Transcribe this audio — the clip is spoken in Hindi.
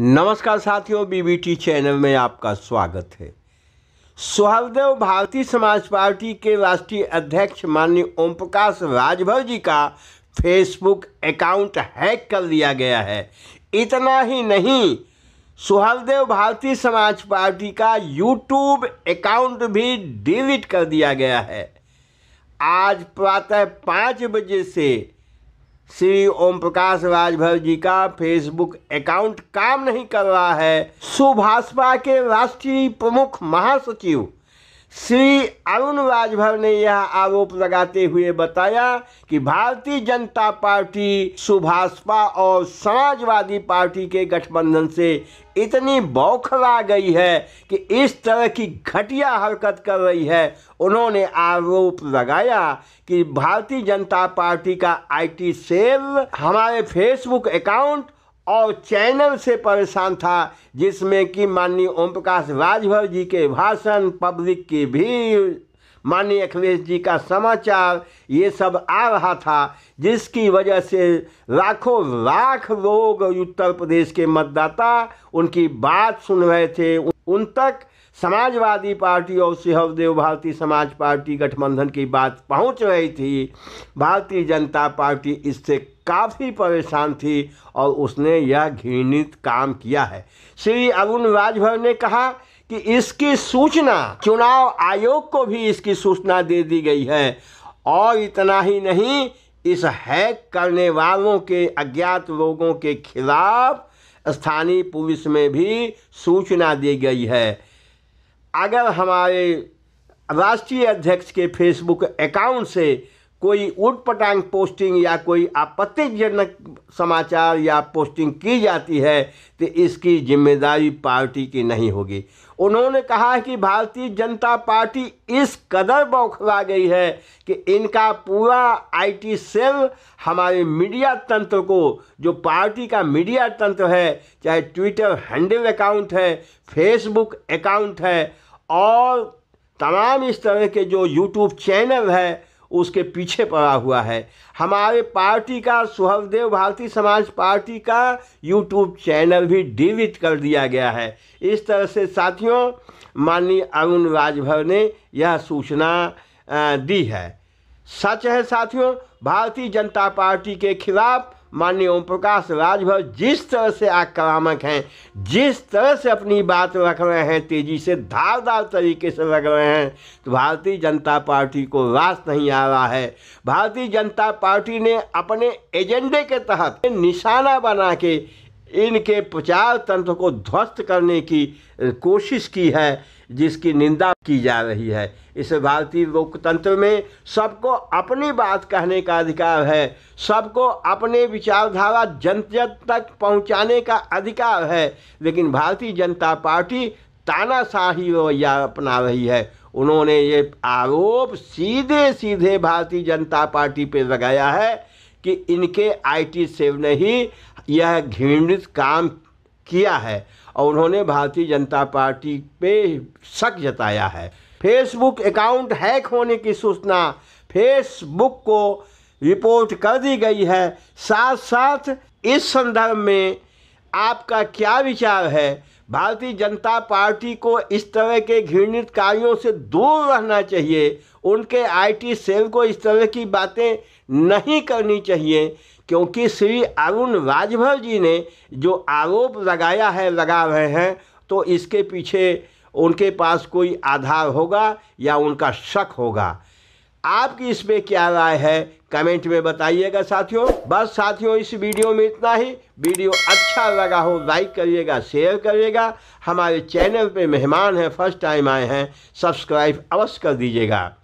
नमस्कार साथियों बीबीटी चैनल में आपका स्वागत है सुहलदेव भारतीय समाज पार्टी के राष्ट्रीय अध्यक्ष माननीय ओम प्रकाश राजभर जी का फेसबुक अकाउंट हैक कर लिया गया है इतना ही नहीं सुहलदेव भारतीय समाज पार्टी का यूट्यूब अकाउंट भी डिलीट कर दिया गया है आज प्रातः पाँच बजे से श्री ओम प्रकाश राजभर जी का फेसबुक अकाउंट काम नहीं कर रहा है सुभाषपा के राष्ट्रीय प्रमुख महासचिव श्री अरुण राजभर ने यह आरोप लगाते हुए बताया कि भारतीय जनता पार्टी सुभाषपा और समाजवादी पार्टी के गठबंधन से इतनी बौखला गई है कि इस तरह की घटिया हरकत कर रही है उन्होंने आरोप लगाया कि भारतीय जनता पार्टी का आईटी सेल हमारे फेसबुक अकाउंट और चैनल से परेशान था जिसमें कि माननीय ओम प्रकाश राजभर जी के भाषण पब्लिक की भीड़ माननीय अखिलेश जी का समाचार ये सब आ रहा था जिसकी वजह से लाखों लाख लोग उत्तर प्रदेश के मतदाता उनकी बात सुन रहे थे उन तक समाजवादी पार्टी और सिहवदेव भारतीय समाज पार्टी गठबंधन की बात पहुंच रही थी भारतीय जनता पार्टी इससे काफ़ी परेशान थी और उसने यह घृणित काम किया है श्री अरुण राजभर ने कहा कि इसकी सूचना चुनाव आयोग को भी इसकी सूचना दे दी गई है और इतना ही नहीं इस हैक करने वालों के अज्ञात लोगों के खिलाफ़ स्थानीय पुलिस में भी सूचना दी गई है अगर हमारे राष्ट्रीय अध्यक्ष के फेसबुक अकाउंट से कोई ऊट पटांग पोस्टिंग या कोई आपत्तिजनक समाचार या पोस्टिंग की जाती है तो इसकी जिम्मेदारी पार्टी की नहीं होगी उन्होंने कहा कि भारतीय जनता पार्टी इस कदर बौखला गई है कि इनका पूरा आईटी सेल हमारे मीडिया तंत्र को जो पार्टी का मीडिया तंत्र है चाहे ट्विटर हैंडल अकाउंट है फेसबुक अकाउंट है और तमाम इस तरह के जो यूट्यूब चैनल है उसके पीछे पड़ा हुआ है हमारे पार्टी का सुहवदेव भारतीय समाज पार्टी का यूट्यूब चैनल भी डिलीट कर दिया गया है इस तरह से साथियों माननीय अरुण राजभर ने यह सूचना दी है सच है साथियों भारतीय जनता पार्टी के खिलाफ माननीय ओम प्रकाश राजभर जिस तरह से आक्रामक हैं जिस तरह से अपनी बात रख रहे हैं तेजी से धारदार तरीके से रख रहे हैं तो भारतीय जनता पार्टी को रास नहीं आ रहा है भारतीय जनता पार्टी ने अपने एजेंडे के तहत निशाना बना के इनके प्रचार तंत्र को ध्वस्त करने की कोशिश की है जिसकी निंदा की जा रही है इस भारतीय लोकतंत्र में सबको अपनी बात कहने का अधिकार है सबको अपने विचारधारा जन जन तक पहुंचाने का अधिकार है लेकिन भारतीय जनता पार्टी तानाशाही रवैया अपना रही है उन्होंने ये आरोप सीधे सीधे भारतीय जनता पार्टी पर लगाया है कि इनके आईटी सेल ने ही यह घृणित काम किया है और उन्होंने भारतीय जनता पार्टी पे शक जताया है फेसबुक अकाउंट हैक होने की सूचना फेसबुक को रिपोर्ट कर दी गई है साथ साथ इस संदर्भ में आपका क्या विचार है भारतीय जनता पार्टी को इस तरह के घृणित कार्यों से दूर रहना चाहिए उनके आईटी सेल को इस तरह की बातें नहीं करनी चाहिए क्योंकि श्री अरुण राजभर जी ने जो आरोप लगाया है लगा रहे हैं तो इसके पीछे उनके पास कोई आधार होगा या उनका शक होगा आपकी इस पर क्या राय है कमेंट में बताइएगा साथियों बस साथियों इस वीडियो में इतना ही वीडियो अच्छा लगा हो लाइक करिएगा शेयर करिएगा हमारे चैनल पे मेहमान हैं फर्स्ट टाइम आए हैं सब्सक्राइब अवश्य कर दीजिएगा